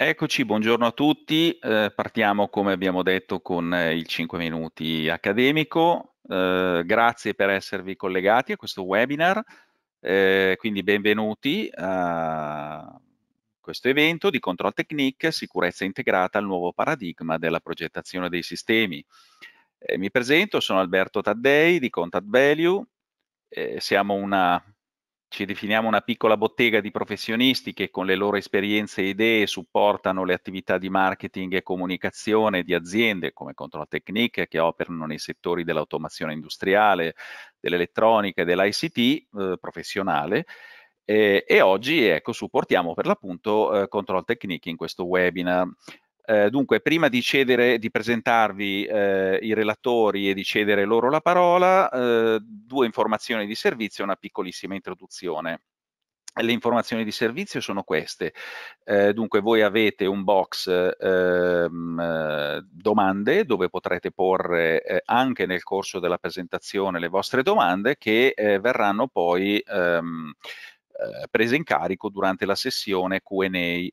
Eccoci, buongiorno a tutti. Eh, partiamo, come abbiamo detto, con eh, il 5 minuti accademico. Eh, grazie per esservi collegati a questo webinar. Eh, quindi benvenuti a questo evento di Control Technique, sicurezza integrata al nuovo paradigma della progettazione dei sistemi. Eh, mi presento, sono Alberto Taddei di Contact Value. Eh, siamo una ci definiamo una piccola bottega di professionisti che con le loro esperienze e idee supportano le attività di marketing e comunicazione di aziende come Control Technique che operano nei settori dell'automazione industriale, dell'elettronica e dell'ICT eh, professionale. Eh, e oggi ecco, supportiamo per l'appunto eh, Control Technique in questo webinar. Eh, dunque, prima di, cedere, di presentarvi eh, i relatori e di cedere loro la parola, eh, due informazioni di servizio e una piccolissima introduzione. Le informazioni di servizio sono queste. Eh, dunque voi avete un box ehm, eh, domande dove potrete porre eh, anche nel corso della presentazione le vostre domande che eh, verranno poi ehm, eh, prese in carico durante la sessione Q&A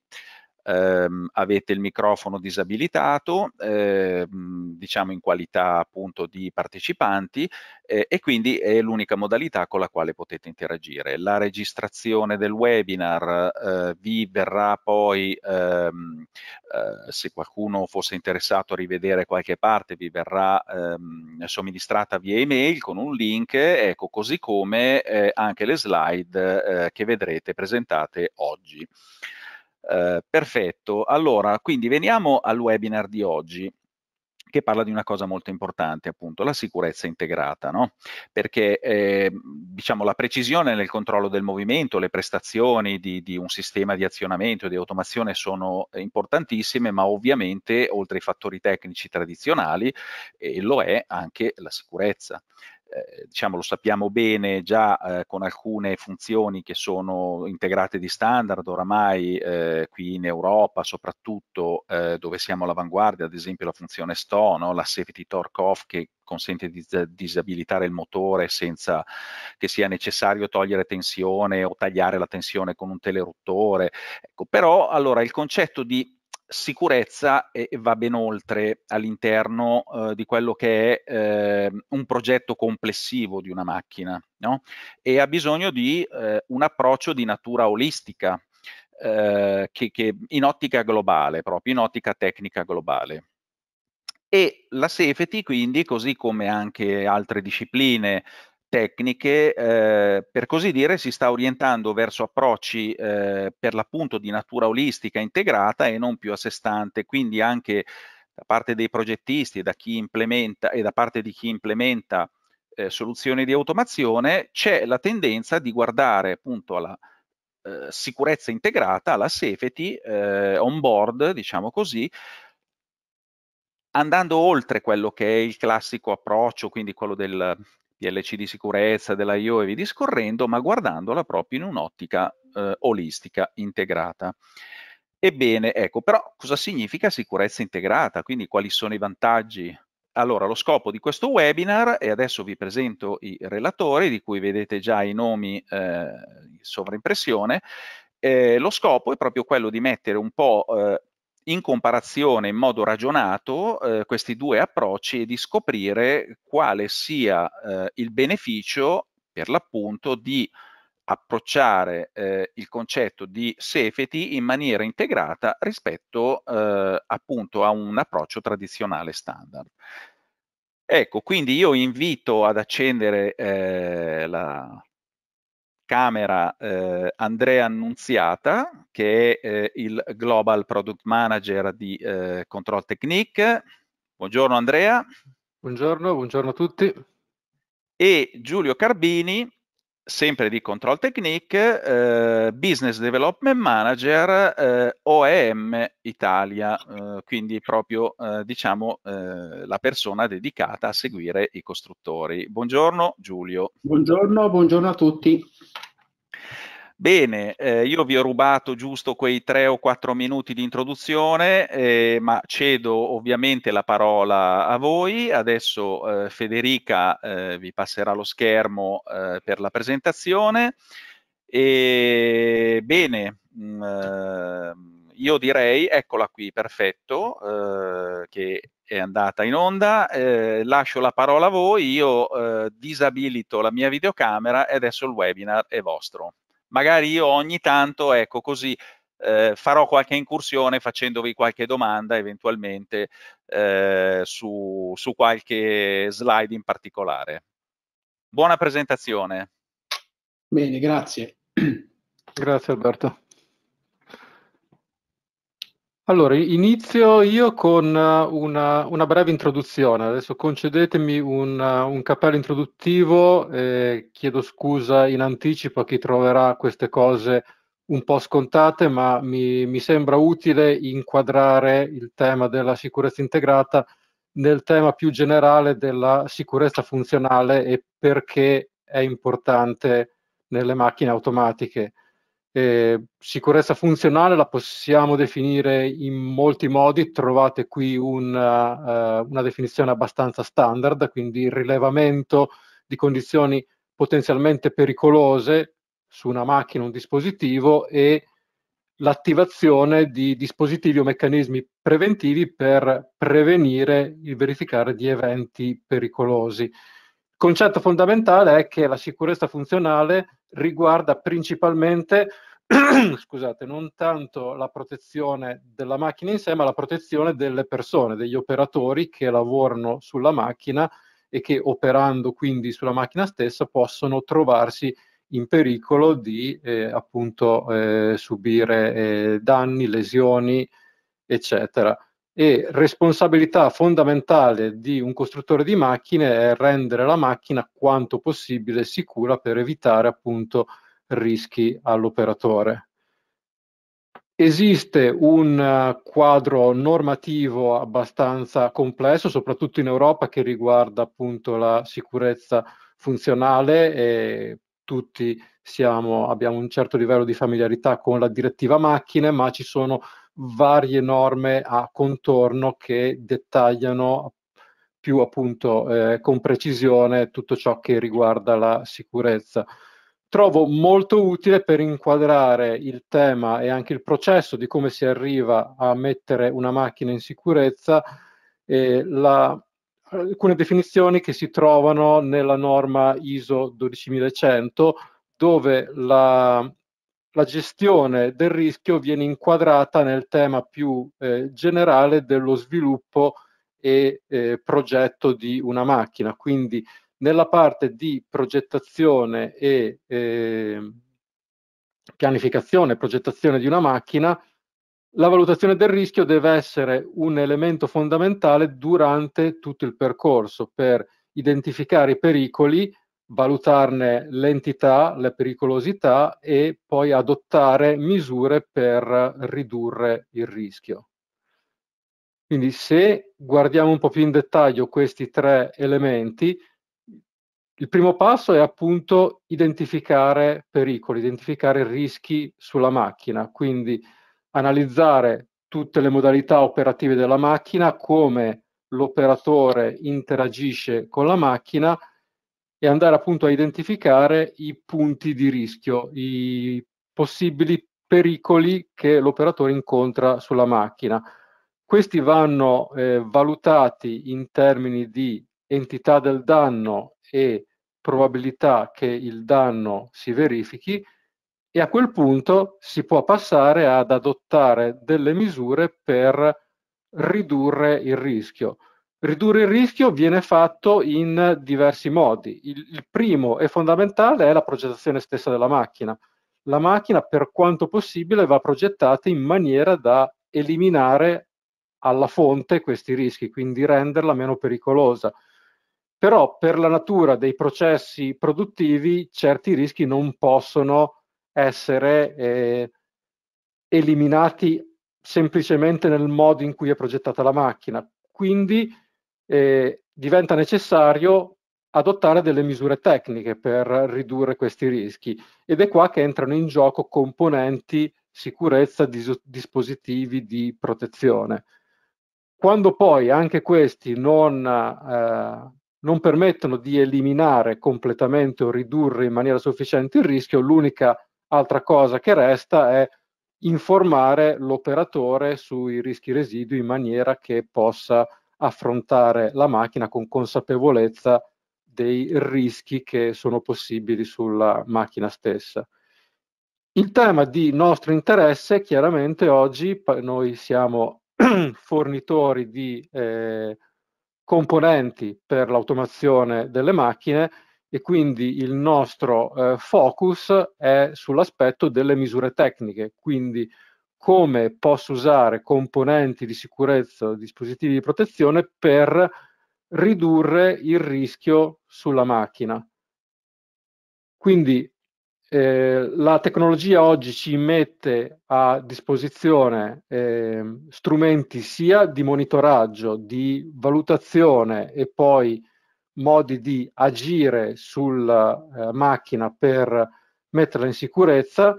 ehm, avete il microfono disabilitato, ehm, diciamo in qualità appunto di partecipanti eh, e quindi è l'unica modalità con la quale potete interagire. La registrazione del webinar eh, vi verrà poi, ehm, eh, se qualcuno fosse interessato a rivedere qualche parte, vi verrà ehm, somministrata via email con un link, ecco così come eh, anche le slide eh, che vedrete presentate oggi. Ehm, perfetto, allora quindi veniamo al webinar di oggi che parla di una cosa molto importante, appunto, la sicurezza integrata, no? Perché eh, diciamo la precisione nel controllo del movimento, le prestazioni di, di un sistema di azionamento e di automazione sono importantissime, ma ovviamente oltre ai fattori tecnici tradizionali eh, lo è anche la sicurezza. Eh, diciamo lo sappiamo bene già eh, con alcune funzioni che sono integrate di standard oramai eh, qui in Europa soprattutto eh, dove siamo all'avanguardia ad esempio la funzione STO, no? la safety torque off che consente di disabilitare il motore senza che sia necessario togliere tensione o tagliare la tensione con un teleruttore. Ecco, però allora il concetto di sicurezza e, va ben oltre all'interno eh, di quello che è eh, un progetto complessivo di una macchina no? e ha bisogno di eh, un approccio di natura olistica eh, che, che in ottica globale proprio, in ottica tecnica globale. E la Safety quindi, così come anche altre discipline tecniche, eh, per così dire, si sta orientando verso approcci eh, per l'appunto di natura olistica integrata e non più a sé stante, quindi anche da parte dei progettisti e da, chi implementa, e da parte di chi implementa eh, soluzioni di automazione c'è la tendenza di guardare appunto alla eh, sicurezza integrata, alla safety eh, on board, diciamo così, andando oltre quello che è il classico approccio, quindi quello del PLC di sicurezza, della IO e via discorrendo, ma guardandola proprio in un'ottica eh, olistica integrata. Ebbene, ecco, però cosa significa sicurezza integrata? Quindi quali sono i vantaggi? Allora, lo scopo di questo webinar, e adesso vi presento i relatori, di cui vedete già i nomi eh, sovraimpressione, eh, lo scopo è proprio quello di mettere un po' eh, in comparazione in modo ragionato eh, questi due approcci e di scoprire quale sia eh, il beneficio per l'appunto di approcciare eh, il concetto di safety in maniera integrata rispetto eh, appunto a un approccio tradizionale standard. Ecco, quindi io invito ad accendere eh, la, Camera eh, Andrea Annunziata, che è eh, il Global Product Manager di eh, Control Technique. Buongiorno Andrea. Buongiorno, buongiorno a tutti. E Giulio Carbini, sempre di Control Technique, eh, Business Development Manager eh, OEM Italia, eh, quindi proprio eh, diciamo eh, la persona dedicata a seguire i costruttori. Buongiorno Giulio. Buongiorno, buongiorno a tutti. Bene, eh, io vi ho rubato giusto quei tre o quattro minuti di introduzione, eh, ma cedo ovviamente la parola a voi. Adesso eh, Federica eh, vi passerà lo schermo eh, per la presentazione. E, bene, mh, mm, eh, io direi, eccola qui, perfetto, che è andata in onda. Eh, lascio la parola a voi, io eh, disabilito la mia videocamera e adesso il webinar è vostro magari io ogni tanto, ecco così, eh, farò qualche incursione facendovi qualche domanda eventualmente eh, su, su qualche slide in particolare. Buona presentazione. Bene, grazie. Grazie Alberto. Allora, inizio io con eh, una, una breve introduzione. Adesso concedetemi un, eh, un cappello introduttivo. Eh, chiedo scusa in anticipo a chi troverà queste cose un po' scontate, ma mi, mi sembra utile inquadrare il tema della sicurezza integrata nel tema più generale della sicurezza funzionale e perché è importante nelle macchine automatiche. Eh, sicurezza funzionale la possiamo definire in molti modi, trovate qui una, eh, una definizione abbastanza standard, quindi il rilevamento di condizioni potenzialmente pericolose su una macchina, un dispositivo e l'attivazione di dispositivi o meccanismi preventivi per prevenire il verificare di eventi pericolosi. Il concetto fondamentale è che la sicurezza funzionale riguarda principalmente, scusate, non tanto la protezione della macchina in sé, ma la protezione delle persone, degli operatori che lavorano sulla macchina e che operando quindi sulla macchina stessa possono trovarsi in pericolo di eh, appunto eh, subire eh, danni, lesioni, eccetera e responsabilità fondamentale di un costruttore di macchine è rendere la macchina quanto possibile sicura per evitare appunto rischi all'operatore. Esiste un eh, quadro normativo abbastanza complesso, soprattutto in Europa, che riguarda appunto la sicurezza funzionale e tutti siamo, abbiamo un certo livello di familiarità con la direttiva macchine, ma ci sono varie norme a contorno che dettagliano più appunto eh, con precisione tutto ciò che riguarda la sicurezza. Trovo molto utile per inquadrare il tema e anche il processo di come si arriva a mettere una macchina in sicurezza eh, la, alcune definizioni che si trovano nella norma ISO 12100 dove la, la gestione del rischio viene inquadrata nel tema più eh, generale dello sviluppo e eh, progetto di una macchina. Quindi nella parte di progettazione e eh, pianificazione e progettazione di una macchina, la valutazione del rischio deve essere un elemento fondamentale durante tutto il percorso per identificare i pericoli valutarne l'entità, la pericolosità e poi adottare misure per ridurre il rischio. Quindi se guardiamo un po' più in dettaglio questi tre elementi, il primo passo è appunto identificare pericoli, identificare rischi sulla macchina, quindi analizzare tutte le modalità operative della macchina, come l'operatore interagisce con la macchina e andare appunto a identificare i punti di rischio, i possibili pericoli che l'operatore incontra sulla macchina. Questi vanno eh, valutati in termini di entità del danno e probabilità che il danno si verifichi e a quel punto si può passare ad adottare delle misure per ridurre il rischio. Ridurre il rischio viene fatto in diversi modi. Il, il primo e fondamentale è la progettazione stessa della macchina. La macchina, per quanto possibile, va progettata in maniera da eliminare alla fonte questi rischi, quindi renderla meno pericolosa. Però per la natura dei processi produttivi certi rischi non possono essere eh, eliminati semplicemente nel modo in cui è progettata la macchina. Quindi eh, diventa necessario adottare delle misure tecniche per ridurre questi rischi ed è qua che entrano in gioco componenti sicurezza, dis- dispositivi di protezione. Quando poi anche questi non, eh, non permettono di eliminare completamente o ridurre in maniera sufficiente il rischio, l'unica altra cosa che resta è informare l'operatore sui rischi residui in maniera che possa affrontare la macchina con consapevolezza dei rischi che sono possibili sulla macchina stessa. Il tema di nostro interesse, chiaramente oggi noi siamo fornitori di eh, componenti per l'automazione delle macchine e quindi il nostro eh, focus è sull'aspetto delle misure tecniche, quindi come posso usare componenti di sicurezza, dispositivi di protezione per ridurre il rischio sulla macchina. Quindi eh, la tecnologia oggi ci mette a disposizione eh, strumenti sia di monitoraggio, di valutazione e poi modi di agire sulla eh, macchina per metterla in sicurezza.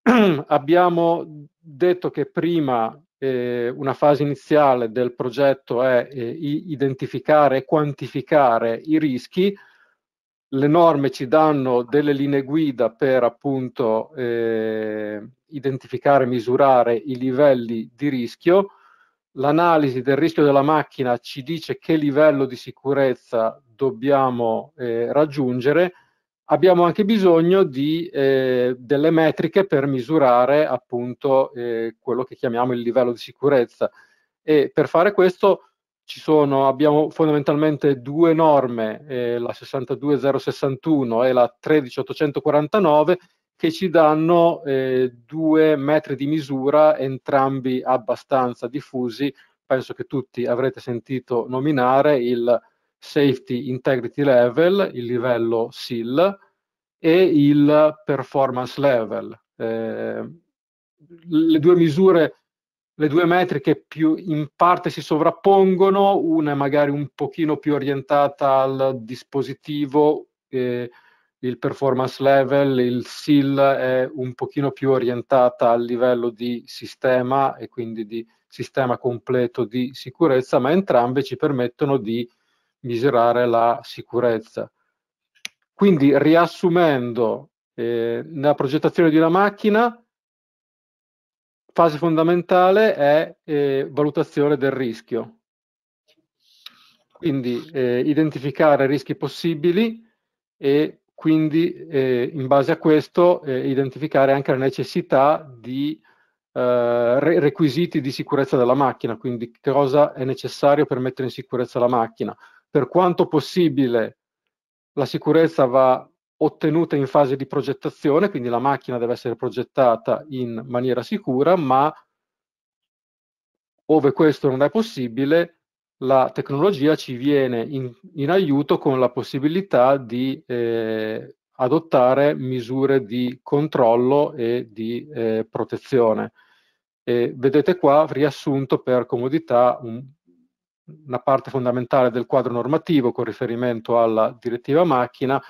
Abbiamo detto che prima eh, una fase iniziale del progetto è eh, identificare e quantificare i rischi, le norme ci danno delle linee guida per appunto eh, identificare e misurare i livelli di rischio. L'analisi del rischio della macchina ci dice che livello di sicurezza dobbiamo eh, raggiungere abbiamo anche bisogno di, eh, delle metriche per misurare appunto eh, quello che chiamiamo il livello di sicurezza e per fare questo ci sono, abbiamo fondamentalmente due norme, eh, la 62061 e la 13849, che ci danno eh, due metri di misura, entrambi abbastanza diffusi. Penso che tutti avrete sentito nominare il Safety Integrity Level, il livello SIL, e il Performance Level. Eh, le due misure, le due metriche più in parte si sovrappongono, una è magari un pochino più orientata al dispositivo, eh, il performance level, il SIL è un pochino più orientata al livello di sistema e quindi di sistema completo di sicurezza, ma entrambe ci permettono di misurare la sicurezza. Quindi riassumendo, eh, nella progettazione di una macchina, fase fondamentale è eh, valutazione del rischio. Quindi eh, identificare rischi possibili e quindi eh, in base a questo eh, identificare anche la necessità di eh, requisiti di sicurezza della macchina, quindi cosa è necessario per mettere in sicurezza la macchina per quanto possibile la sicurezza va ottenuta in fase di progettazione, quindi la macchina deve essere progettata in maniera sicura, ma ove questo non è possibile, la tecnologia ci viene in, in aiuto con la possibilità di eh, adottare misure di controllo e di eh, protezione. E vedete qua riassunto per comodità un, una parte fondamentale del quadro normativo con riferimento alla direttiva macchina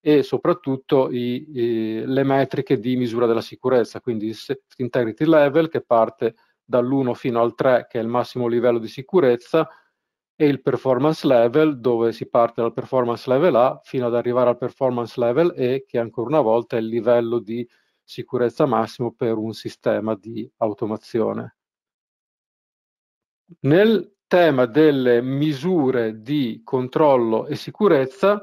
e soprattutto i, i, le metriche di misura della sicurezza, quindi il integrity level che parte dall'1 fino al 3 che è il massimo livello di sicurezza e il performance level dove si parte dal performance level A fino ad arrivare al performance level E che ancora una volta è il livello di sicurezza massimo per un sistema di automazione. Nel tema delle misure di controllo e sicurezza,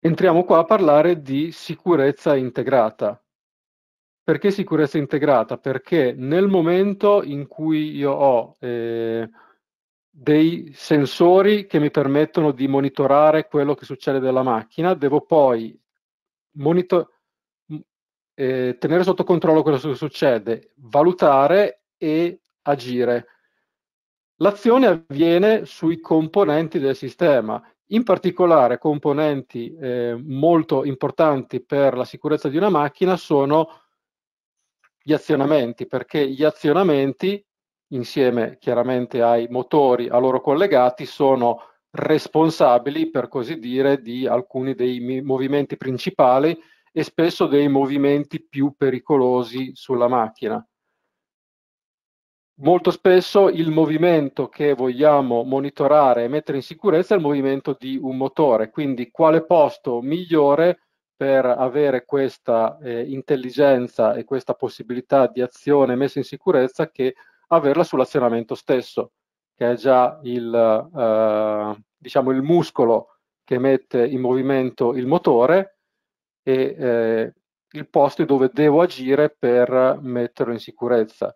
entriamo qua a parlare di sicurezza integrata. Perché sicurezza integrata? Perché nel momento in cui io ho eh, dei sensori che mi permettono di monitorare quello che succede della macchina, devo poi monitor- eh, tenere sotto controllo quello che succede, valutare e agire. L'azione avviene sui componenti del sistema, in particolare componenti eh, molto importanti per la sicurezza di una macchina sono gli azionamenti, perché gli azionamenti, insieme chiaramente ai motori a loro collegati, sono responsabili, per così dire, di alcuni dei movimenti principali e spesso dei movimenti più pericolosi sulla macchina molto spesso il movimento che vogliamo monitorare e mettere in sicurezza è il movimento di un motore, quindi quale posto migliore per avere questa eh, intelligenza e questa possibilità di azione messa in sicurezza che averla sull'azionamento stesso, che è già il, eh, diciamo il muscolo che mette in movimento il motore e eh, il posto dove devo agire per metterlo in sicurezza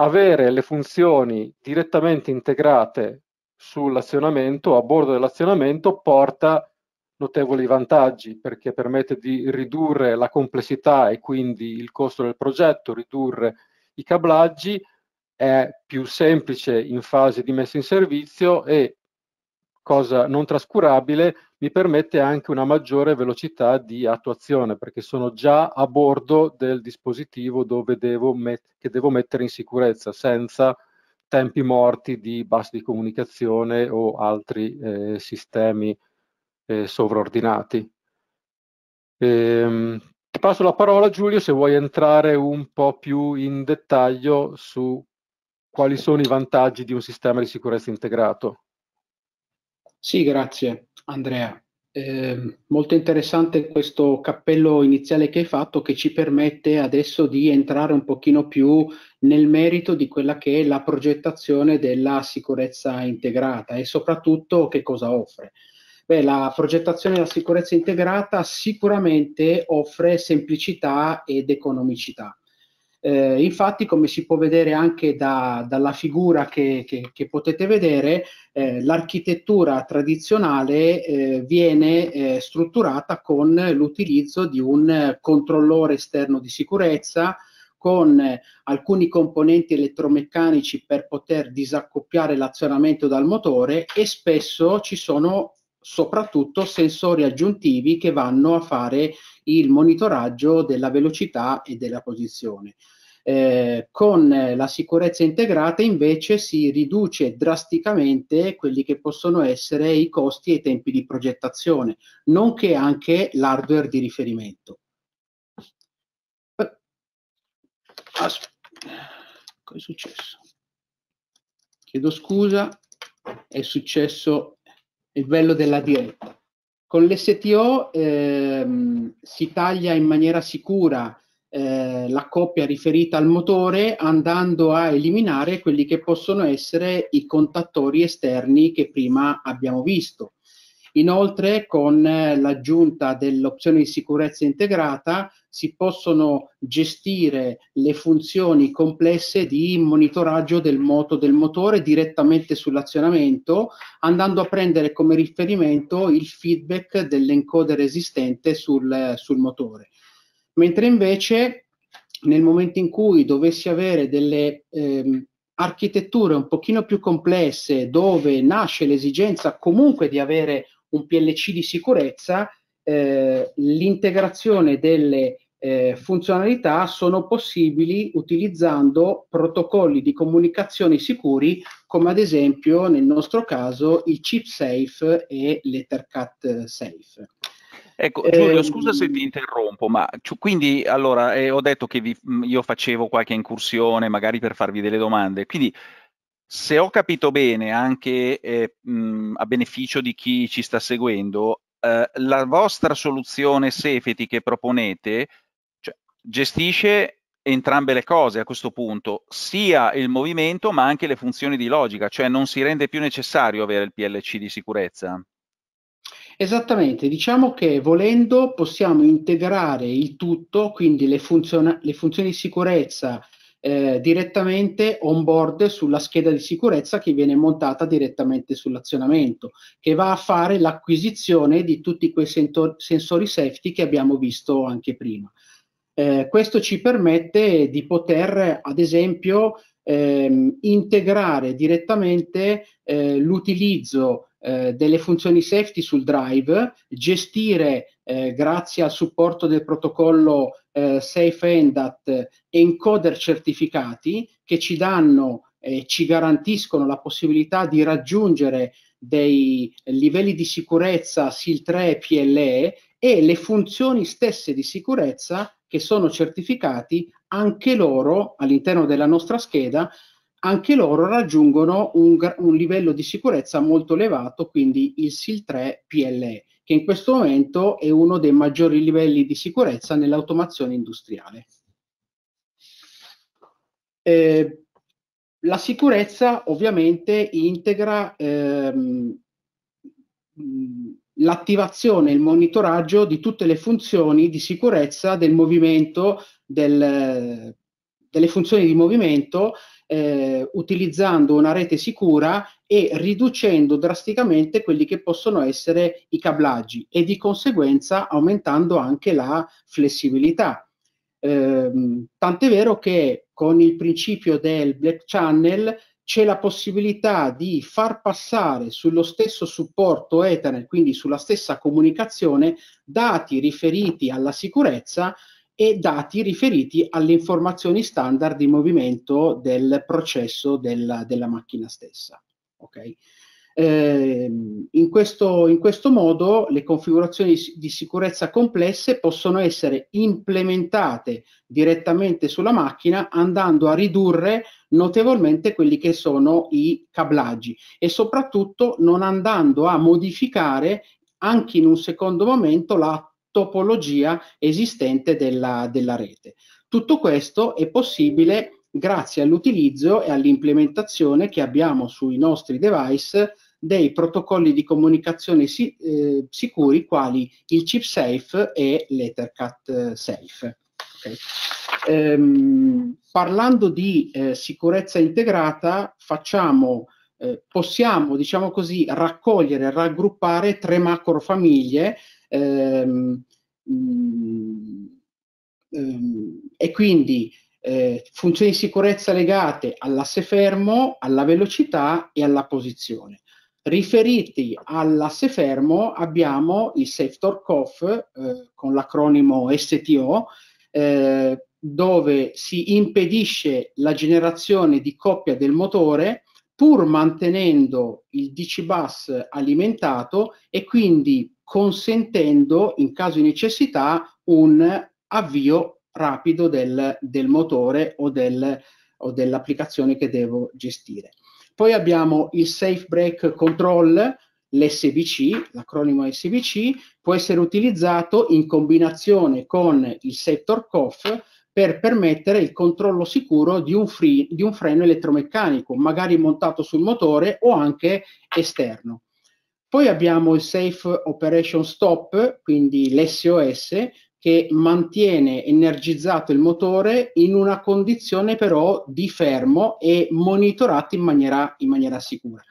avere le funzioni direttamente integrate sull'azionamento, a bordo dell'azionamento, porta notevoli vantaggi perché permette di ridurre la complessità e quindi il costo del progetto, ridurre i cablaggi, è più semplice in fase di messa in servizio e cosa non trascurabile, mi permette anche una maggiore velocità di attuazione, perché sono già a bordo del dispositivo devo met- che devo mettere in sicurezza, senza tempi morti di bus di comunicazione o altri eh, sistemi eh, sovraordinati. Ehm, ti passo la parola Giulio se vuoi entrare un po' più in dettaglio su quali sono i vantaggi di un sistema di sicurezza integrato. Sì, grazie Andrea. Eh, molto interessante questo cappello iniziale che hai fatto che ci permette adesso di entrare un pochino più nel merito di quella che è la progettazione della sicurezza integrata e soprattutto che cosa offre. Beh, la progettazione della sicurezza integrata sicuramente offre semplicità ed economicità. Eh, infatti, come si può vedere anche da, dalla figura che, che, che potete vedere, eh, l'architettura tradizionale eh, viene eh, strutturata con l'utilizzo di un controllore esterno di sicurezza, con eh, alcuni componenti elettromeccanici per poter disaccoppiare l'azionamento dal motore e spesso ci sono soprattutto sensori aggiuntivi che vanno a fare il monitoraggio della velocità e della posizione. Eh, con eh, la sicurezza integrata invece si riduce drasticamente quelli che possono essere i costi e i tempi di progettazione, nonché anche l'hardware di riferimento. Aspetta, è successo? Chiedo scusa, è successo il bello della diretta. Con l'STO ehm, si taglia in maniera sicura eh, la coppia riferita al motore andando a eliminare quelli che possono essere i contattori esterni che prima abbiamo visto. Inoltre con eh, l'aggiunta dell'opzione di sicurezza integrata si possono gestire le funzioni complesse di monitoraggio del moto del motore direttamente sull'azionamento andando a prendere come riferimento il feedback dell'encoder esistente sul, sul motore mentre invece nel momento in cui dovessi avere delle ehm, architetture un pochino più complesse dove nasce l'esigenza comunque di avere un PLC di sicurezza, eh, l'integrazione delle eh, funzionalità sono possibili utilizzando protocolli di comunicazione sicuri come ad esempio nel nostro caso il chip safe e l'ethercat safe. Ecco, Giulio, eh, scusa se ti interrompo, ma quindi allora eh, ho detto che vi, mm, io facevo qualche incursione magari per farvi delle domande, quindi se ho capito bene anche eh, mh, mm, a beneficio di chi ci sta seguendo, eh, la vostra soluzione Safety che proponete cioè, gestisce entrambe le cose a questo punto, sia il movimento ma anche le funzioni di logica, cioè non si rende più necessario avere il PLC di sicurezza. Esattamente, diciamo che volendo possiamo integrare il tutto, quindi le, funziona- le funzioni di sicurezza eh, direttamente on board sulla scheda di sicurezza che viene montata direttamente sull'azionamento, che va a fare l'acquisizione di tutti quei sento- sensori safety che abbiamo visto anche prima. Eh, questo ci permette di poter, ad esempio, ehm, integrare direttamente eh, l'utilizzo eh, delle funzioni safety sul drive, gestire eh, grazie al supporto del protocollo eh, SafeEndat encoder certificati che ci danno e eh, ci garantiscono la possibilità di raggiungere dei livelli di sicurezza SIL 3 e PLE e le funzioni stesse di sicurezza che sono certificati anche loro all'interno della nostra scheda anche loro raggiungono un, un, livello di sicurezza molto elevato, quindi il SIL 3 PLE, che in questo momento è uno dei maggiori livelli di sicurezza nell'automazione industriale. Eh, la sicurezza ovviamente integra ehm, l'attivazione e il monitoraggio di tutte le funzioni di sicurezza del movimento, del, delle funzioni di movimento eh, utilizzando una rete sicura e riducendo drasticamente quelli che possono essere i cablaggi e di conseguenza aumentando anche la flessibilità. Eh, tant'è vero che con il principio del black channel c'è la possibilità di far passare sullo stesso supporto Ethernet, quindi sulla stessa comunicazione, dati riferiti alla sicurezza e dati riferiti alle informazioni standard di movimento del processo della, della macchina stessa. Okay? Eh, in, questo, in, questo, modo le configurazioni di sicurezza complesse possono essere implementate direttamente sulla macchina andando a ridurre notevolmente quelli che sono i cablaggi e soprattutto non andando a modificare anche in un secondo momento la topologia esistente della, della rete. Tutto questo è possibile grazie all'utilizzo e all'implementazione che abbiamo sui nostri device dei protocolli di comunicazione si, eh, sicuri quali il ChipSafe e l'Ethercat eh, Safe. Okay. Ehm, parlando di eh, sicurezza integrata, facciamo, eh, possiamo, diciamo così, raccogliere, raggruppare tre macro macrofamiglie Ehm, mhmm, ehm, e quindi eh, funzioni di sicurezza legate all'asse fermo, alla velocità e alla posizione. Riferiti all'asse fermo abbiamo il Safe Torque Off eh, con l'acronimo STO eh, dove si impedisce la generazione di coppia del motore pur mantenendo il DC bus alimentato e quindi consentendo in caso di necessità un avvio rapido del, del motore o, del, o dell'applicazione che devo gestire. Poi abbiamo il Safe Break Control, l'SBC, l'acronimo SBC, può essere utilizzato in combinazione con il sector COF per permettere il controllo sicuro di un, free, di un, freno elettromeccanico, magari montato sul motore o anche esterno. Poi abbiamo il Safe Operation Stop, quindi l'SOS, che mantiene energizzato il motore in una condizione però di fermo e monitorato in maniera, in maniera sicura.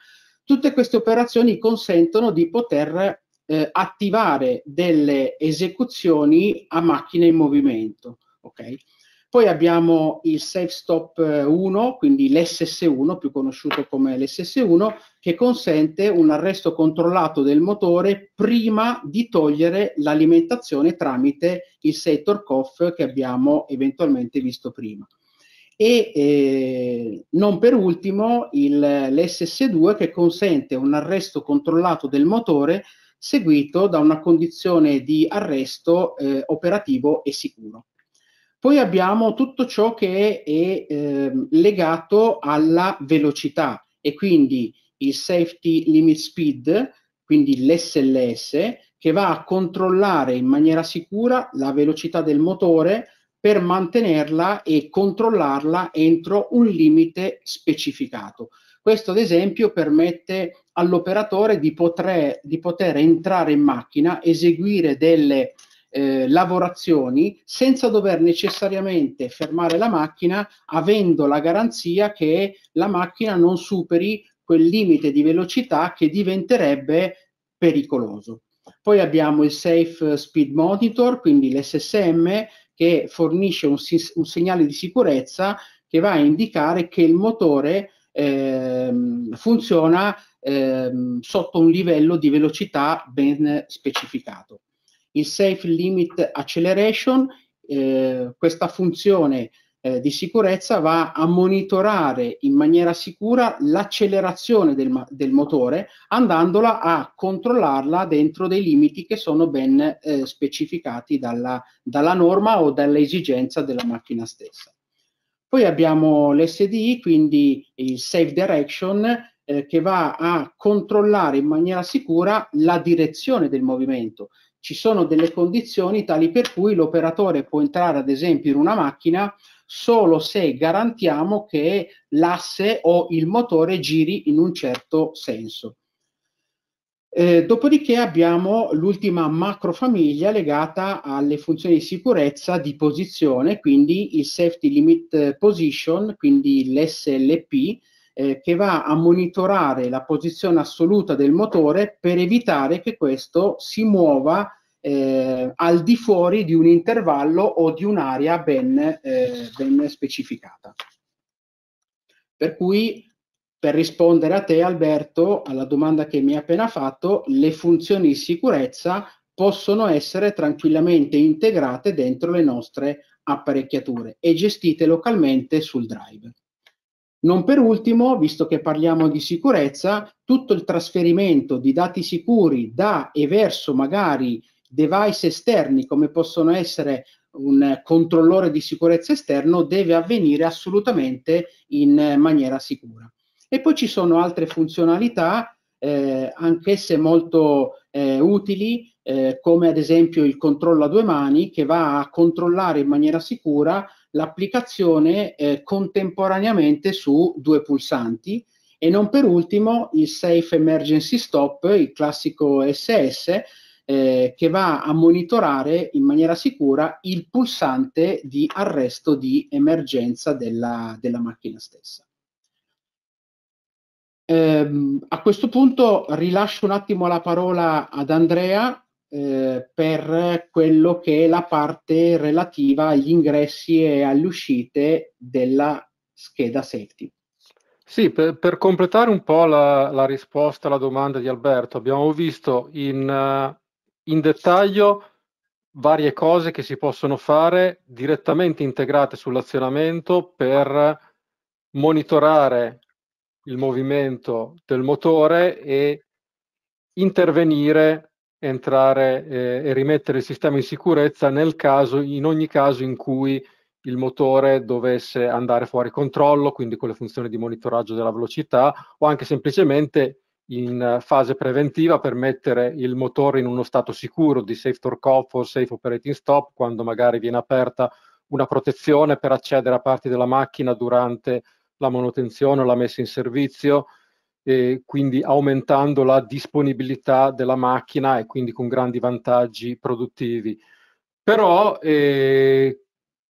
Tutte queste operazioni consentono di poter eh, attivare delle esecuzioni a macchina in movimento. Okay? Poi abbiamo il Safe Stop 1, eh, quindi l'SS1, più conosciuto come l'SS1, che consente un arresto controllato del motore prima di togliere l'alimentazione tramite il sector cough che abbiamo eventualmente visto prima. E eh, non per ultimo il, l'SS2 che consente un arresto controllato del motore seguito da una condizione di arresto eh, operativo e sicuro. Poi abbiamo tutto ciò che è, eh, legato alla velocità e quindi il Safety Limit Speed, quindi l'SLS, che va a controllare in maniera sicura la velocità del motore per mantenerla e controllarla entro un limite specificato. Questo ad esempio permette all'operatore di, potre, di poter entrare in macchina, eseguire delle eh, lavorazioni senza dover necessariamente fermare la macchina, avendo la garanzia che la macchina non superi quel limite di velocità che diventerebbe pericoloso. Poi abbiamo il Safe Speed Monitor, quindi l'SSM, che fornisce un, un segnale di sicurezza che va a indicare che il motore eh, funziona eh, sotto un livello di velocità ben specificato. Il Safe Limit Acceleration, eh, questa funzione eh, di sicurezza va a monitorare in maniera sicura l'accelerazione del, del, motore andandola a controllarla dentro dei limiti che sono ben eh, specificati dalla, dalla norma o dall'esigenza della macchina stessa. Poi abbiamo l'SDI, quindi il Safe Direction, eh, che va a controllare in maniera sicura la direzione del movimento ci sono delle condizioni tali per cui l'operatore può entrare ad esempio in una macchina solo se garantiamo che l'asse o il motore giri in un certo senso. Eh, dopodiché abbiamo l'ultima macrofamiglia legata alle funzioni di sicurezza di posizione, quindi il Safety Limit Position, quindi l'SLP, eh, che va a monitorare la posizione assoluta del motore per evitare che questo si muova eh, al di fuori di un intervallo o di un'area ben, eh, ben, specificata. Per cui, per rispondere a te Alberto, alla domanda che mi hai appena fatto, le funzioni di sicurezza possono essere tranquillamente integrate dentro le nostre apparecchiature e gestite localmente sul drive. Non per ultimo, visto che parliamo di sicurezza, tutto il trasferimento di dati sicuri da e verso magari device esterni come possono essere un controllore di sicurezza esterno deve avvenire assolutamente in maniera sicura. E poi ci sono altre funzionalità, eh, anch'esse molto eh, utili, eh, come ad esempio il controllo a due mani che va a controllare in maniera sicura l'applicazione eh, contemporaneamente su due pulsanti e non per ultimo il Safe Emergency Stop, il classico SS, eh, che va a monitorare in maniera sicura il pulsante di arresto di emergenza della, della macchina stessa. Eh, a questo punto rilascio un attimo la parola ad Andrea eh, per quello che è la parte relativa agli ingressi e alle uscite della scheda safety. Sì, per, per completare un po' la, la, risposta alla domanda di Alberto, abbiamo visto in, uh, in dettaglio varie cose che si possono fare direttamente integrate sull'azionamento per monitorare il movimento del motore e intervenire entrare eh, e rimettere il sistema in sicurezza nel caso, in ogni caso in cui il motore dovesse andare fuori controllo, quindi con le funzioni di monitoraggio della velocità, o anche semplicemente in fase preventiva per mettere il motore in uno stato sicuro di safe torque off o safe operating stop, quando magari viene aperta una protezione per accedere a parti della macchina durante la manutenzione o la messa in servizio, eh, quindi aumentando la disponibilità della macchina e quindi con grandi vantaggi produttivi. Però, eh,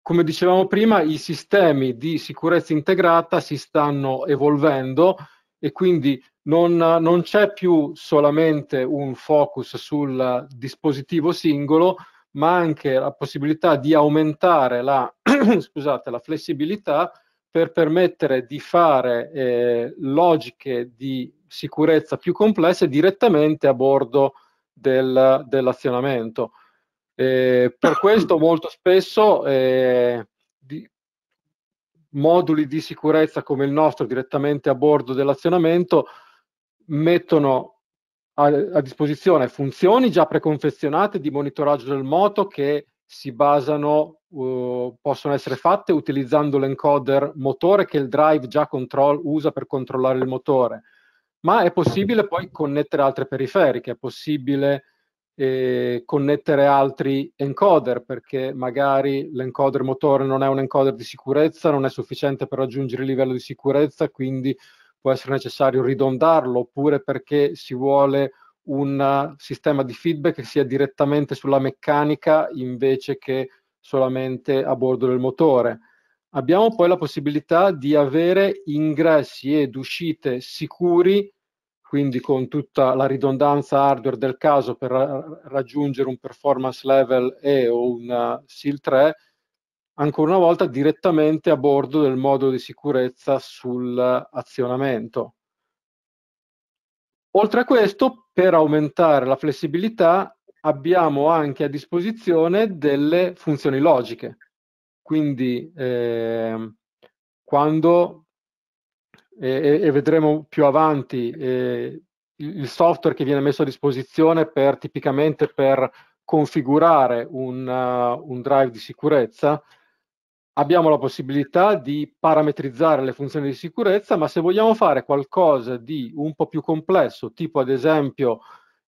come dicevamo prima, i sistemi di sicurezza integrata si stanno evolvendo e quindi non, non c'è più solamente un focus sul dispositivo singolo, ma anche la possibilità di aumentare la, scusate, la flessibilità per permettere di fare eh, logiche di sicurezza più complesse direttamente a bordo del, dell'azionamento. Eh, per questo molto spesso eh, di, moduli di sicurezza come il nostro direttamente a bordo dell'azionamento mettono a, a disposizione funzioni già preconfezionate di monitoraggio del moto che si basano uh, possono essere fatte utilizzando l'encoder motore che il drive già control, usa per controllare il motore, ma è possibile poi connettere altre periferiche, è possibile eh, connettere altri encoder perché magari l'encoder motore non è un encoder di sicurezza, non è sufficiente per raggiungere il livello di sicurezza, quindi può essere necessario ridondarlo oppure perché si vuole un sistema di feedback che sia direttamente sulla meccanica invece che solamente a bordo del motore. Abbiamo poi la possibilità di avere ingressi ed uscite sicuri, quindi con tutta la ridondanza hardware del caso per raggiungere un performance level E o un eh, SIL 3, ancora una volta direttamente a bordo del modulo di sicurezza sull'azionamento. Oltre a questo, per aumentare la flessibilità, abbiamo anche a disposizione delle funzioni logiche. Quindi eh, quando, eh, e vedremo più avanti, eh, il software che viene messo a disposizione per tipicamente per configurare un, uh, un drive di sicurezza, abbiamo la possibilità di parametrizzare le funzioni di sicurezza, ma se vogliamo fare qualcosa di un po' più complesso, tipo ad esempio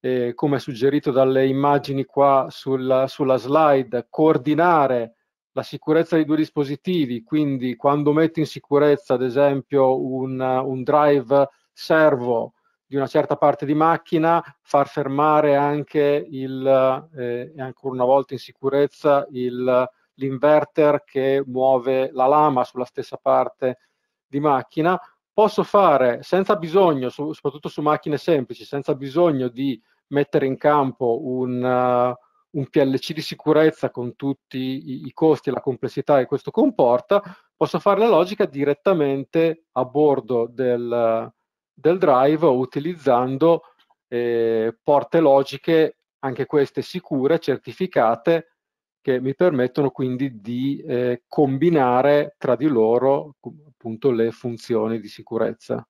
eh, come suggerito dalle immagini qua sulla, sulla slide, coordinare la sicurezza dei due dispositivi, quindi quando metto in sicurezza ad esempio un, un drive servo di una certa parte di macchina, far fermare anche il, eh, ancora una volta in sicurezza, il, l'inverter che muove la lama sulla stessa parte di macchina. Posso fare senza bisogno, soprattutto su macchine semplici, senza bisogno di mettere in campo un, uh, un PLC di sicurezza con tutti i, i costi e la complessità che questo comporta, posso fare la logica direttamente a bordo del, del drive utilizzando eh, porte logiche, anche queste sicure, certificate, che mi permettono quindi di eh, combinare tra di loro appunto le funzioni di sicurezza.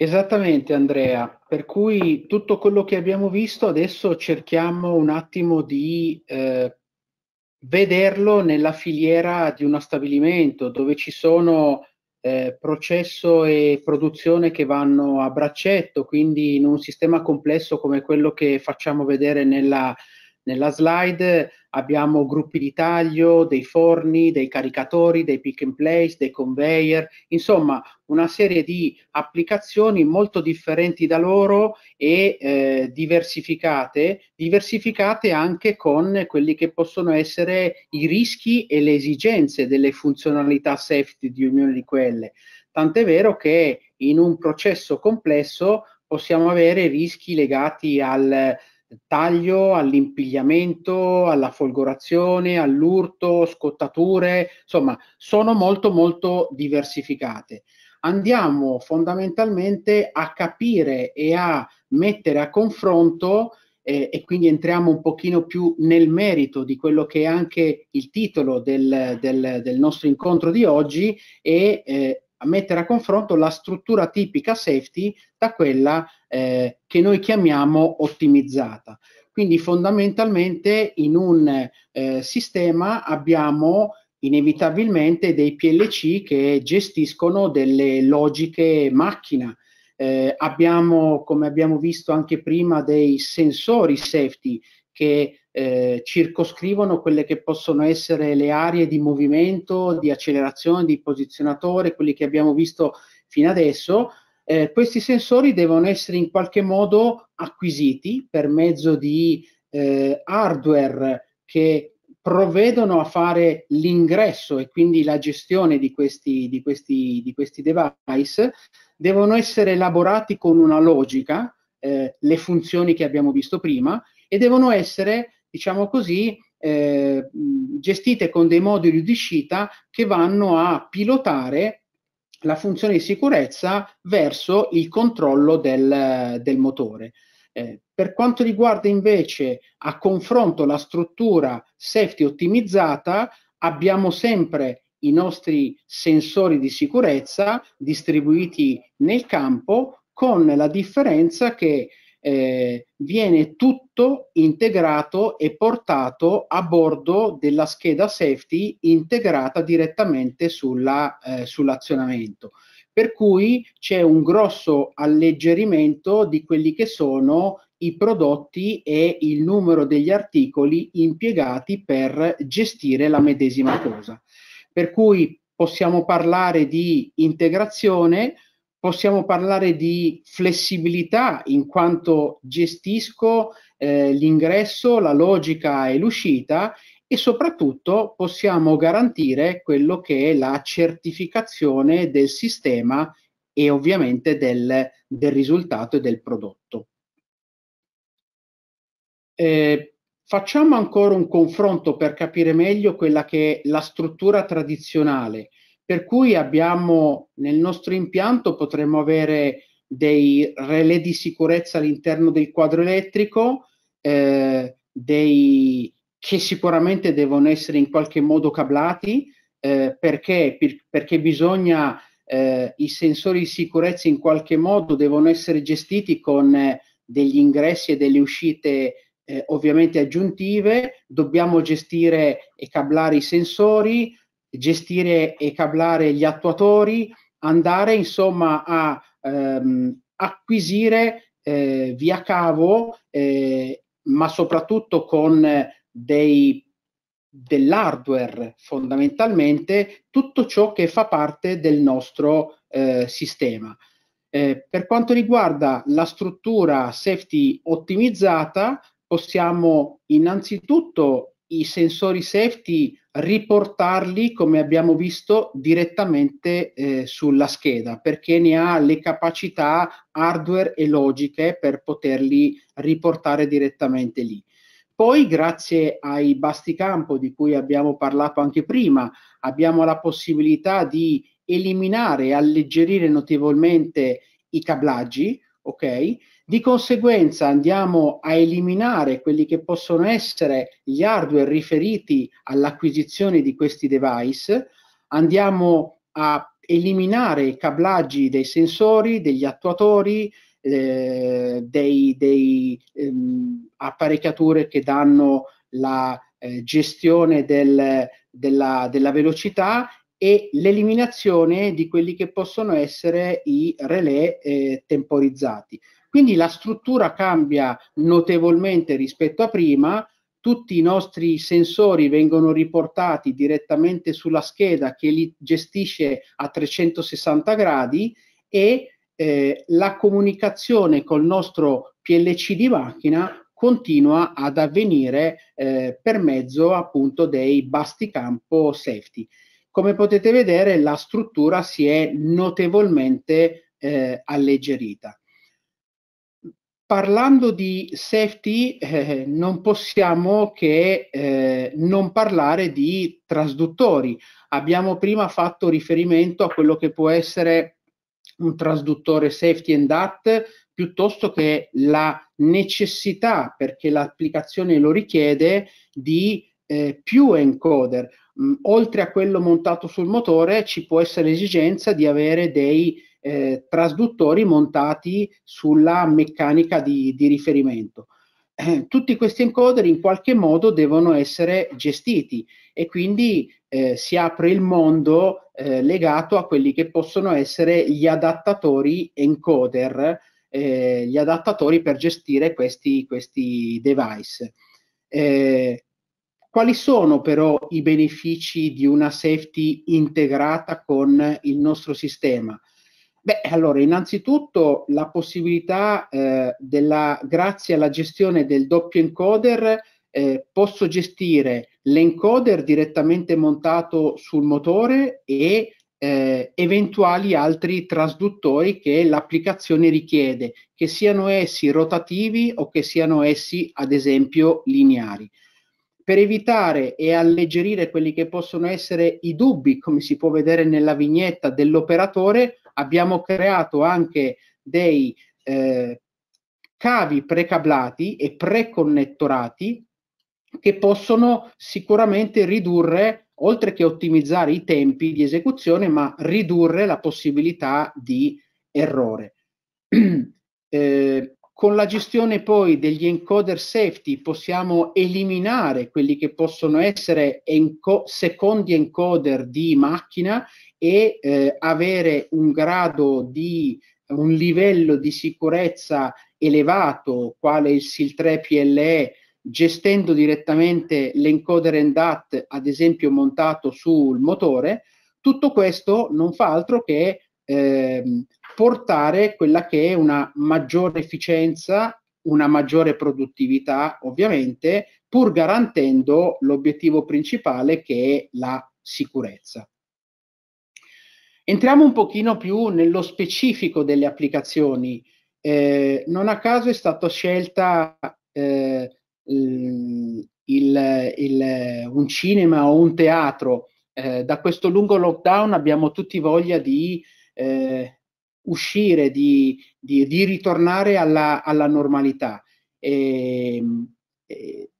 Esattamente Andrea, per cui tutto quello che abbiamo visto adesso cerchiamo un attimo di eh, vederlo nella filiera di uno stabilimento dove ci sono eh, processo e produzione che vanno a braccetto, quindi in un sistema complesso come quello che facciamo vedere nella nella slide abbiamo gruppi di taglio, dei forni, dei caricatori, dei pick and place, dei conveyor, insomma una serie di applicazioni molto differenti da loro e eh, diversificate, diversificate anche con quelli che possono essere i rischi e le esigenze delle funzionalità safety di ognuna di quelle. Tant'è vero che in un processo complesso possiamo avere rischi legati al taglio, all'impigliamento, alla folgorazione, all'urto, scottature, insomma, sono molto molto diversificate. Andiamo fondamentalmente a capire e a mettere a confronto eh, e quindi entriamo un pochino più nel merito di quello che è anche il titolo del, del, del nostro incontro di oggi e eh, a mettere a confronto la struttura tipica safety da quella eh, che noi chiamiamo ottimizzata. Quindi fondamentalmente in un eh, sistema abbiamo inevitabilmente dei PLC che gestiscono delle logiche macchina. Eh, abbiamo, come abbiamo visto anche prima, dei sensori safety che eh, circoscrivono quelle che possono essere le aree di movimento, di accelerazione, di posizionatore, quelli che abbiamo visto fino adesso. Eh, questi sensori devono essere in qualche modo acquisiti per mezzo di eh, hardware che provvedono a fare l'ingresso e quindi la gestione di questi, di questi, di questi device, devono essere elaborati con una logica, eh, le funzioni che abbiamo visto prima, e devono essere diciamo così, eh, gestite con dei moduli di uscita che vanno a pilotare la funzione di sicurezza verso il controllo del, del motore. Eh, per quanto riguarda invece a confronto la struttura safety ottimizzata, abbiamo sempre i nostri sensori di sicurezza distribuiti nel campo con la differenza che eh, viene tutto integrato e portato a bordo della scheda safety integrata direttamente sulla, eh, sull'azionamento. Per cui c'è un grosso alleggerimento di quelli che sono i prodotti e il numero degli articoli impiegati per gestire la medesima cosa. Per cui possiamo parlare di integrazione, possiamo parlare di flessibilità in quanto gestisco eh, l'ingresso, la logica e l'uscita e soprattutto possiamo garantire quello che è la certificazione del sistema e ovviamente del, del risultato e del prodotto. Eh, facciamo ancora un confronto per capire meglio quella che è la struttura tradizionale per cui abbiamo nel nostro impianto potremmo avere dei relè di sicurezza all'interno del quadro elettrico, eh, dei, che sicuramente devono essere in qualche modo cablati, eh, perché, per, perché bisogna, eh, i sensori di sicurezza in qualche modo devono essere gestiti con eh, degli ingressi e delle uscite eh, ovviamente aggiuntive, dobbiamo gestire e cablare i sensori, gestire e cablare gli attuatori, andare insomma a ehm, acquisire eh, via cavo, eh, ma soprattutto con dei, dell'hardware fondamentalmente, tutto ciò che fa parte del nostro eh, sistema. Eh, per quanto riguarda la struttura safety ottimizzata, possiamo innanzitutto i sensori safety riportarli, come abbiamo visto, direttamente eh, sulla scheda, perché ne ha le capacità hardware e logiche per poterli riportare direttamente lì. Poi, grazie ai basticampo di cui abbiamo parlato anche prima, abbiamo la possibilità di eliminare e alleggerire notevolmente i cablaggi, ok? Di conseguenza andiamo a eliminare quelli che possono essere gli hardware riferiti all'acquisizione di questi device, andiamo a eliminare i cablaggi dei sensori, degli attuatori, eh, dei, dei ehm, apparecchiature che danno la eh, gestione del, della, della velocità e l'eliminazione di quelli che possono essere i relè eh, temporizzati. Quindi la struttura cambia notevolmente rispetto a prima, tutti i nostri sensori vengono riportati direttamente sulla scheda che li gestisce a 360 gradi e eh, la comunicazione col nostro PLC di macchina continua ad avvenire eh, per mezzo appunto dei basti campo safety. Come potete vedere la struttura si è notevolmente eh, alleggerita. Parlando di safety, eh, non possiamo che eh, non parlare di trasduttori. Abbiamo prima fatto riferimento a quello che può essere un trasduttore safety and dat piuttosto che la necessità, perché l'applicazione lo richiede, di eh, più encoder. Mm, oltre a quello montato sul motore ci può essere l'esigenza di avere dei eh, trasduttori montati sulla meccanica di, di riferimento. Eh, tutti questi encoder in qualche modo devono essere gestiti e quindi eh, si apre il mondo eh, legato a quelli che possono essere gli adattatori encoder, eh, gli adattatori per gestire questi, questi device. Eh, quali sono però i benefici di una safety integrata con il nostro sistema? Beh, allora, innanzitutto la possibilità eh, della, grazie alla gestione del doppio encoder, eh, posso gestire l'encoder direttamente montato sul motore e eh, eventuali altri trasduttori che l'applicazione richiede, che siano essi rotativi o che siano essi, ad esempio, lineari per evitare e alleggerire quelli che possono essere i dubbi, come si può vedere nella vignetta dell'operatore, abbiamo creato anche dei eh, cavi precablati e preconnettorati che possono sicuramente ridurre, oltre che ottimizzare i tempi di esecuzione, ma ridurre la possibilità di errore. eh, con la gestione poi degli encoder safety possiamo eliminare quelli che possono essere enco- secondi encoder di macchina e eh, avere un grado di un livello di sicurezza elevato, quale il SIL 3 PLE, gestendo direttamente l'encoder and DAT, ad esempio montato sul motore, tutto questo non fa altro che eh, portare quella che è una maggiore efficienza, una maggiore produttività, ovviamente, pur garantendo l'obiettivo principale che è la sicurezza. Entriamo un pochino più nello specifico delle applicazioni. Eh, non a caso è stata scelta eh, il, il, un cinema o un teatro. Eh, da questo lungo lockdown abbiamo tutti voglia di eh, uscire, di, di, di ritornare alla, alla normalità. E, ehm, e, eh,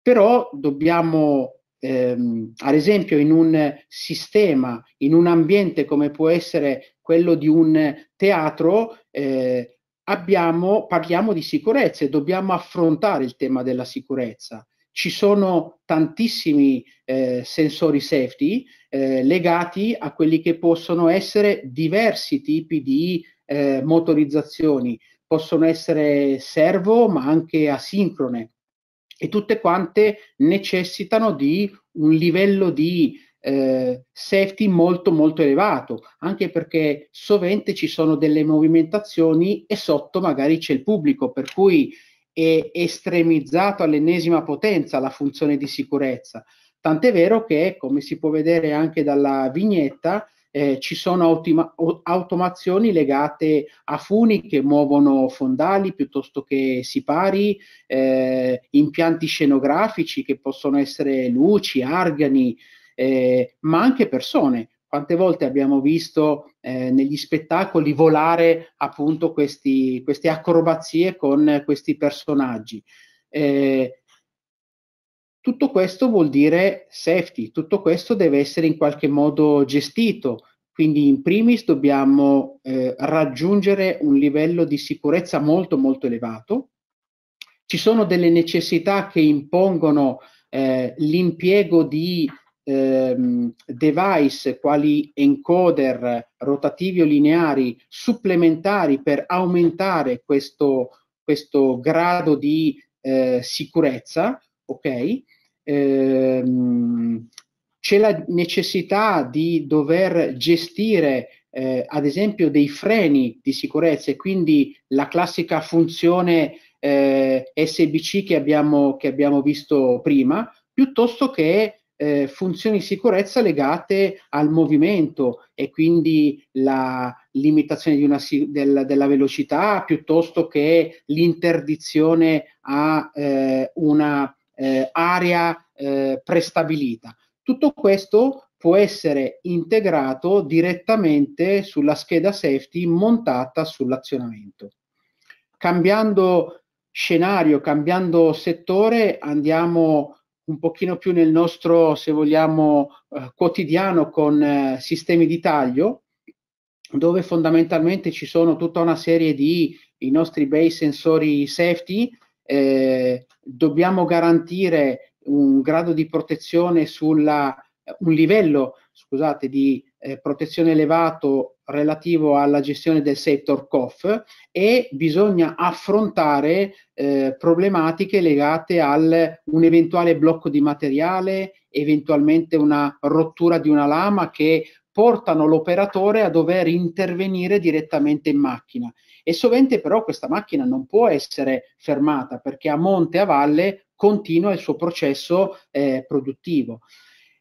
però dobbiamo, ehm, ad esempio, in un sistema, in un ambiente come può essere quello di un teatro, eh, abbiamo, parliamo di sicurezza e dobbiamo affrontare il tema della sicurezza ci sono tantissimi eh, sensori safety eh, legati a quelli che possono essere diversi tipi di eh, motorizzazioni, possono essere servo ma anche asincrone e tutte quante necessitano di un livello di eh, safety molto molto elevato, anche perché sovente ci sono delle movimentazioni e sotto magari c'è il pubblico, per cui e estremizzato all'ennesima potenza la funzione di sicurezza. Tant'è vero che, come si può vedere anche dalla vignetta, eh, ci sono autima- automazioni legate a funi che muovono fondali piuttosto che sipari, eh, impianti scenografici che possono essere luci, argani, eh, ma anche persone quante volte abbiamo visto eh, negli spettacoli volare appunto questi, queste acrobazie con questi personaggi. Eh, tutto questo vuol dire safety, tutto questo deve essere in qualche modo gestito, quindi in primis dobbiamo eh, raggiungere un livello di sicurezza molto molto elevato. Ci sono delle necessità che impongono eh, l'impiego di ehm, device quali encoder rotativi o lineari supplementari per aumentare questo, questo grado di eh, sicurezza, ok? Ehm, c'è la necessità di dover gestire eh, ad esempio dei freni di sicurezza e quindi la classica funzione eh, SBC che abbiamo, che abbiamo visto prima, piuttosto che eh, funzioni di sicurezza legate al movimento e quindi la limitazione una, del, della velocità piuttosto che l'interdizione a eh, una eh, area eh, prestabilita. Tutto questo può essere integrato direttamente sulla scheda safety montata sull'azionamento. Cambiando scenario, cambiando settore, andiamo un pochino più nel nostro, se vogliamo, eh, quotidiano con eh, sistemi di taglio, dove fondamentalmente ci sono tutta una serie di i nostri bei sensori safety, eh, dobbiamo garantire un grado di protezione sulla un livello, scusate, di eh, protezione elevato relativo alla gestione del sector COF e bisogna affrontare eh, problematiche legate a un eventuale blocco di materiale, eventualmente una rottura di una lama che portano l'operatore a dover intervenire direttamente in macchina. E sovente però questa macchina non può essere fermata perché a monte e a valle continua il suo processo eh, produttivo.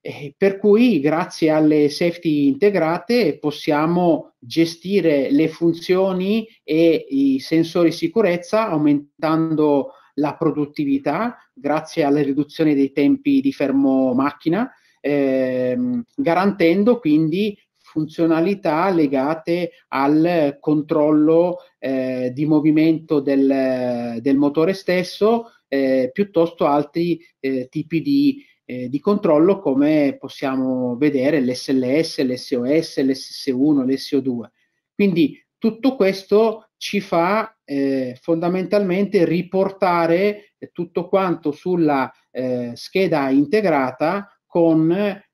Eh, per cui grazie alle safety integrate possiamo gestire le funzioni e i sensori sicurezza aumentando la produttività grazie alla riduzione dei tempi di fermo macchina, ehm, garantendo quindi funzionalità legate al controllo eh, di movimento del, del motore stesso eh, piuttosto altri eh, tipi di eh, di controllo come possiamo vedere l'SLS, l'SOS, l'SS1, l'SO2. Quindi tutto questo ci fa eh, fondamentalmente riportare tutto quanto sulla eh, scheda integrata con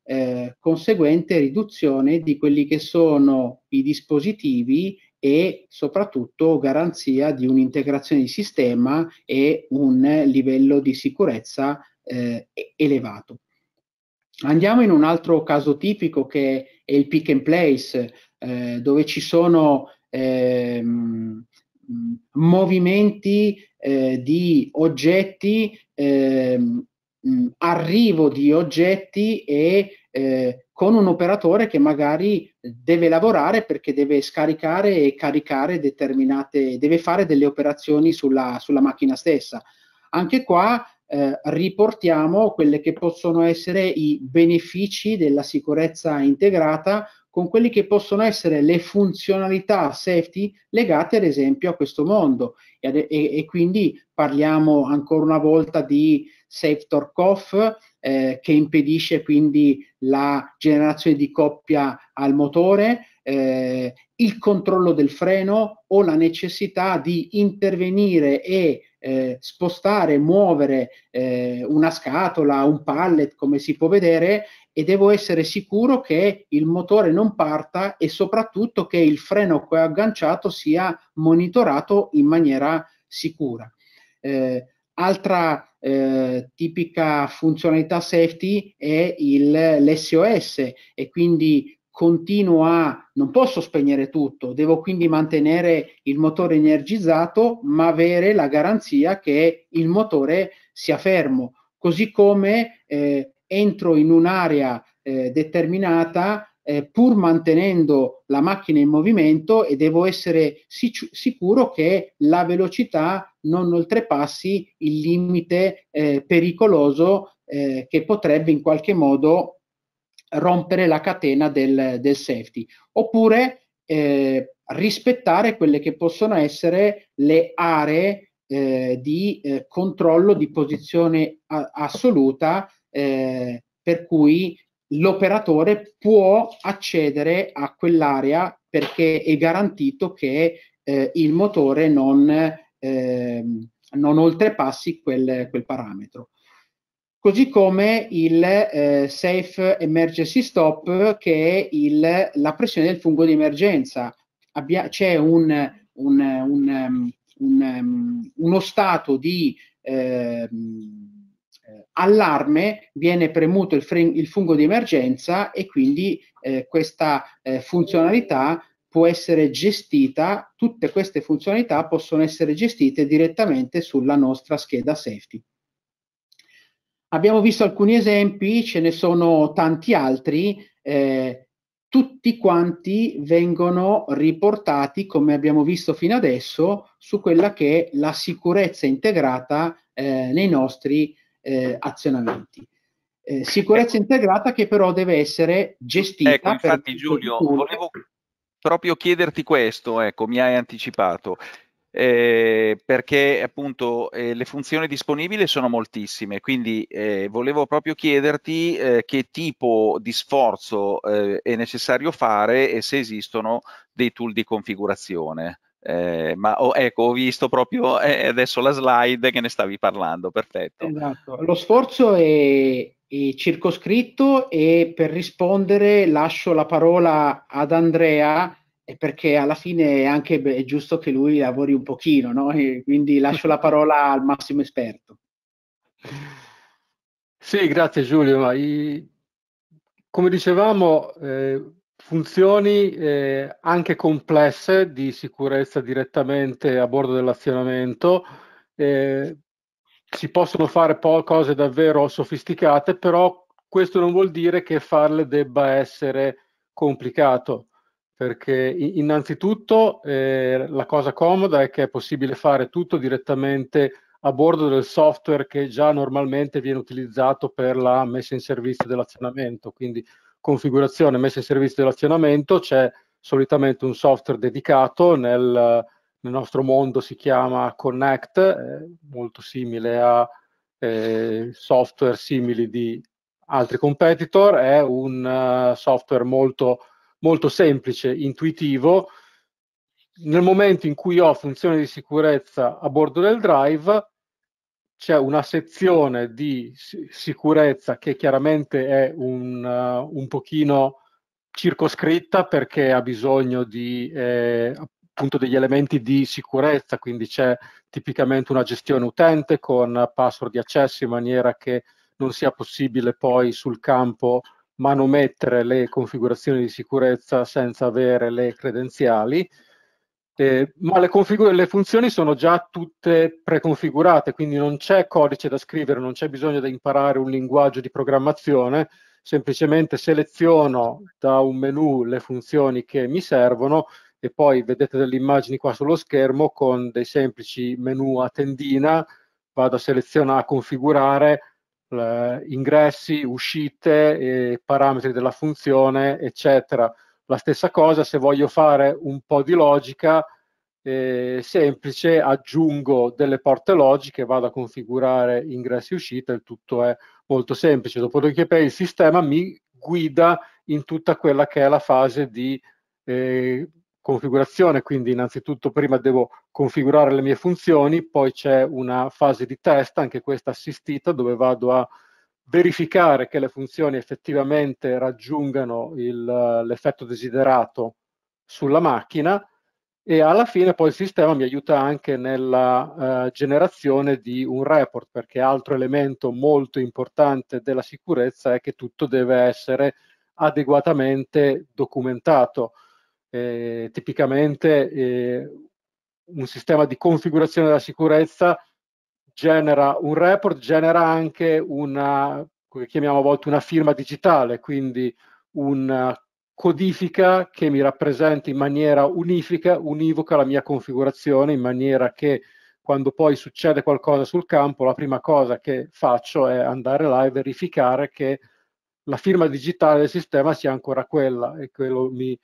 eh, conseguente riduzione di quelli che sono i dispositivi e soprattutto garanzia di un'integrazione di sistema e un livello di sicurezza eh, elevato. Andiamo in un altro caso tipico che è il pick and place, eh, dove ci sono ehm, movimenti eh, di oggetti, ehm, arrivo di oggetti e eh, con un operatore che magari deve lavorare perché deve scaricare e caricare determinate, deve fare delle operazioni sulla, sulla macchina stessa. Anche qua eh, riportiamo quelli che possono essere i benefici della sicurezza integrata con quelli che possono essere le funzionalità safety legate ad esempio a questo mondo. E, e, e quindi parliamo ancora una volta di Safe Torque eh, che impedisce quindi la generazione di coppia al motore, eh, il controllo del freno o la necessità di intervenire e eh, spostare, muovere eh, una scatola, un pallet, come si può vedere, e devo essere sicuro che il motore non parta e soprattutto che il freno che ho agganciato sia monitorato in maniera sicura. Eh, altra eh, tipica funzionalità safety è il, l'SOS e quindi continuo a, non posso spegnere tutto, devo quindi mantenere il motore energizzato, ma avere la garanzia che il motore sia fermo. Così come eh, entro in un'area eh, determinata eh, pur mantenendo la macchina in movimento e devo essere sic- sicuro che la velocità non oltrepassi il limite eh, pericoloso eh, che potrebbe in qualche modo rompere la catena del, del safety, oppure eh, rispettare quelle che possono essere le aree eh, di eh, controllo di posizione a- assoluta eh, per cui l'operatore può accedere a quell'area perché è garantito che eh, il motore non, ehm, non oltrepassi quel, quel parametro così come il eh, Safe Emergency Stop, che è il, la pressione del fungo di emergenza. Abbia, c'è un, un, un, um, um uno stato di eh, allarme, viene premuto il, fre- il, fungo di emergenza e quindi eh, questa eh, funzionalità può essere gestita, tutte queste funzionalità possono essere gestite direttamente sulla nostra scheda safety. Abbiamo visto alcuni esempi, ce ne sono tanti altri, eh, tutti quanti vengono riportati, come abbiamo visto fino adesso, su quella che è la sicurezza integrata eh, nei nostri eh, azionamenti. Eh, sicurezza ecco. integrata che però deve essere gestita. Ecco, infatti Giulio, volevo proprio chiederti questo, ecco, mi hai anticipato eh, perché appunto eh, le funzioni disponibili sono moltissime, quindi eh, volevo proprio chiederti eh, che tipo di sforzo eh, è necessario fare e se esistono dei tool di configurazione. Eh, ma oh, ecco, ho visto proprio adesso la slide che ne stavi parlando, perfetto. Esatto, lo sforzo è, è circoscritto e per rispondere lascio la parola ad Andrea perché alla fine è anche è giusto che lui lavori un pochino, no? quindi lascio la parola al massimo esperto. Sì, grazie Giulio. Ma i, come dicevamo, eh, funzioni eh, anche complesse di sicurezza direttamente a bordo dell'azionamento. Eh, si possono fare po- cose davvero sofisticate, però questo non vuol dire che farle debba essere complicato perché innanzitutto eh, la cosa comoda è che è possibile fare tutto direttamente a bordo del software che già normalmente viene utilizzato per la messa in servizio dell'azionamento, quindi configurazione, messa in servizio dell'azionamento, c'è solitamente un software dedicato, nel, nel nostro mondo si chiama Connect, eh, molto simile a eh, software simili di altri competitor, è un uh, software molto molto semplice, intuitivo. Nel momento in cui ho funzione di sicurezza a bordo del drive, c'è una sezione di sicurezza che chiaramente è un, uh, un pochino circoscritta perché ha bisogno di eh, appunto degli elementi di sicurezza, quindi c'è tipicamente una gestione utente con password di accesso in maniera che non sia possibile poi sul campo manomettere le configurazioni di sicurezza senza avere le credenziali, eh, ma le, le, funzioni sono già tutte preconfigurate, quindi non c'è codice da scrivere, non c'è bisogno di imparare un linguaggio di programmazione, semplicemente seleziono da un menu le funzioni che mi servono e poi vedete delle immagini qua sullo schermo con dei semplici menu a tendina, vado a selezionare, a configurare, eh, ingressi, uscite, eh, parametri della funzione, eccetera. La stessa cosa se voglio fare un po' di logica eh, semplice, aggiungo delle porte logiche, vado a configurare ingressi e uscite, il tutto è molto semplice. Dopodiché il sistema mi guida in tutta quella che è la fase di eh, configurazione, quindi innanzitutto prima devo configurare le mie funzioni, poi c'è una fase di test, anche questa assistita, dove vado a verificare che le funzioni effettivamente raggiungano il, l'effetto desiderato sulla macchina e alla fine poi il sistema mi aiuta anche nella eh, generazione di un report, perché altro elemento molto importante della sicurezza è che tutto deve essere adeguatamente documentato eh, tipicamente eh, un sistema di configurazione della sicurezza genera un report, genera anche una, come chiamiamo a volte una firma digitale, quindi una codifica che mi rappresenta in maniera unifica, univoca la mia configurazione, in maniera che quando poi succede qualcosa sul campo, la prima cosa che faccio è andare là e verificare che la firma digitale del sistema sia ancora quella e quello mi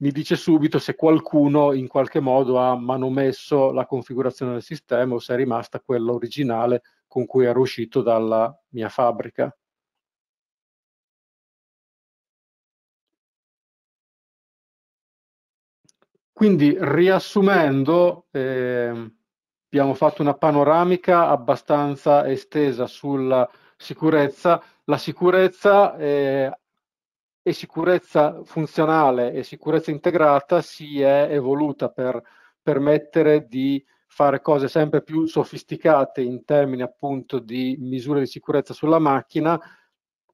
mi dice subito se qualcuno in qualche modo ha manomesso la configurazione del sistema o se è rimasta quella originale con cui ero uscito dalla mia fabbrica. Quindi riassumendo, eh, abbiamo fatto una panoramica abbastanza estesa sulla sicurezza. La sicurezza eh, e sicurezza funzionale e sicurezza integrata si è evoluta per permettere di fare cose sempre più sofisticate in termini appunto di misure di sicurezza sulla macchina.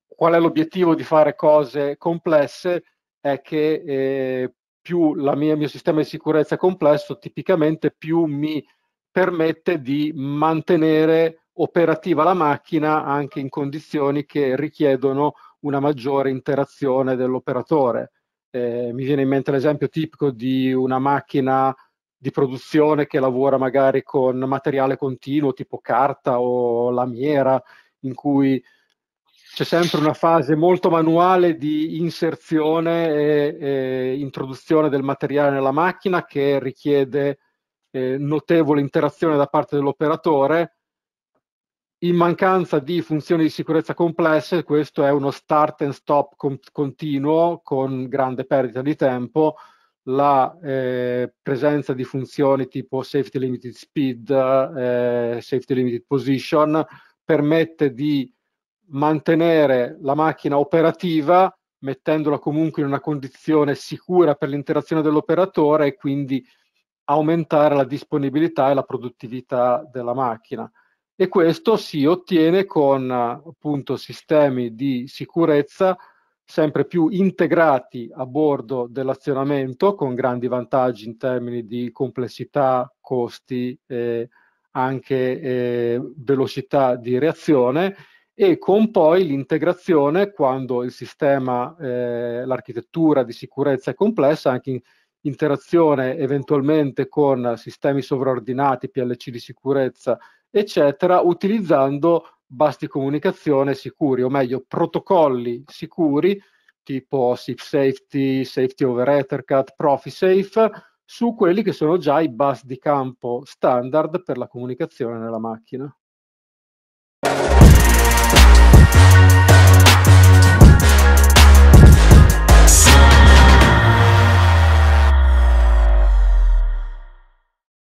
Qual è l'obiettivo di fare cose complesse? È che eh, più il mio sistema di sicurezza è complesso, tipicamente più mi permette di mantenere operativa la macchina anche in condizioni che richiedono una maggiore interazione dell'operatore. Eh, mi viene in mente l'esempio tipico di una macchina di produzione che lavora magari con materiale continuo tipo carta o lamiera, in cui c'è sempre una fase molto manuale di inserzione e, e introduzione del materiale nella macchina che richiede eh, notevole interazione da parte dell'operatore in mancanza di funzioni di sicurezza complesse, questo è uno start and stop con, continuo con grande perdita di tempo. La eh, presenza di funzioni tipo safety limited speed, eh, safety limited position permette di mantenere la macchina operativa mettendola comunque in una condizione sicura per l'interazione dell'operatore e quindi aumentare la disponibilità e la produttività della macchina e questo si ottiene con appunto sistemi di sicurezza sempre più integrati a bordo dell'azionamento con grandi vantaggi in termini di complessità, costi, eh, anche eh, velocità di reazione e con poi l'integrazione quando il sistema, eh, l'architettura di sicurezza è complessa, anche in interazione eventualmente con sistemi sovraordinati, PLC di sicurezza, eccetera, utilizzando basti comunicazione sicuri, o meglio protocolli sicuri tipo SIP Safety, Safety Over Ethercat, ProfiSafe, su quelli che sono già i bus di campo standard per la comunicazione nella macchina.